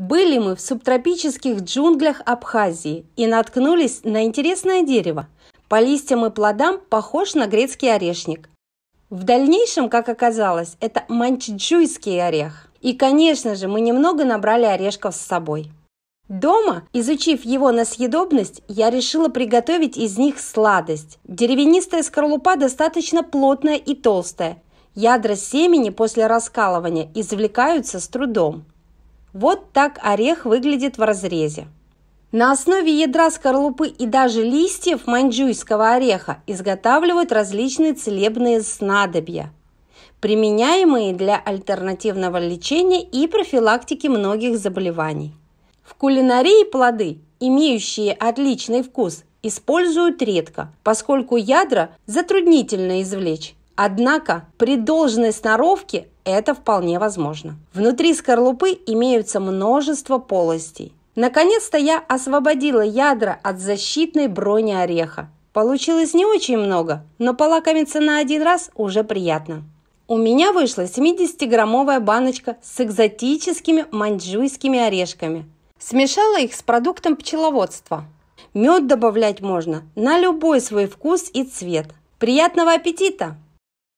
Были мы в субтропических джунглях Абхазии и наткнулись на интересное дерево. По листьям и плодам похож на грецкий орешник. В дальнейшем, как оказалось, это манчжуйский орех. И, конечно же, мы немного набрали орешков с собой. Дома, изучив его на съедобность, я решила приготовить из них сладость. Деревянистая скорлупа достаточно плотная и толстая. Ядра семени после раскалывания извлекаются с трудом. Вот так орех выглядит в разрезе. На основе ядра скорлупы и даже листьев маньчжуйского ореха изготавливают различные целебные снадобья, применяемые для альтернативного лечения и профилактики многих заболеваний. В кулинарии плоды, имеющие отличный вкус, используют редко, поскольку ядра затруднительно извлечь. Однако при должной сноровке это вполне возможно. Внутри скорлупы имеются множество полостей. Наконец-то я освободила ядра от защитной брони ореха. Получилось не очень много, но полакомиться на один раз уже приятно. У меня вышла 70-граммовая баночка с экзотическими маньчжуйскими орешками. Смешала их с продуктом пчеловодства. Мед добавлять можно на любой свой вкус и цвет. Приятного аппетита!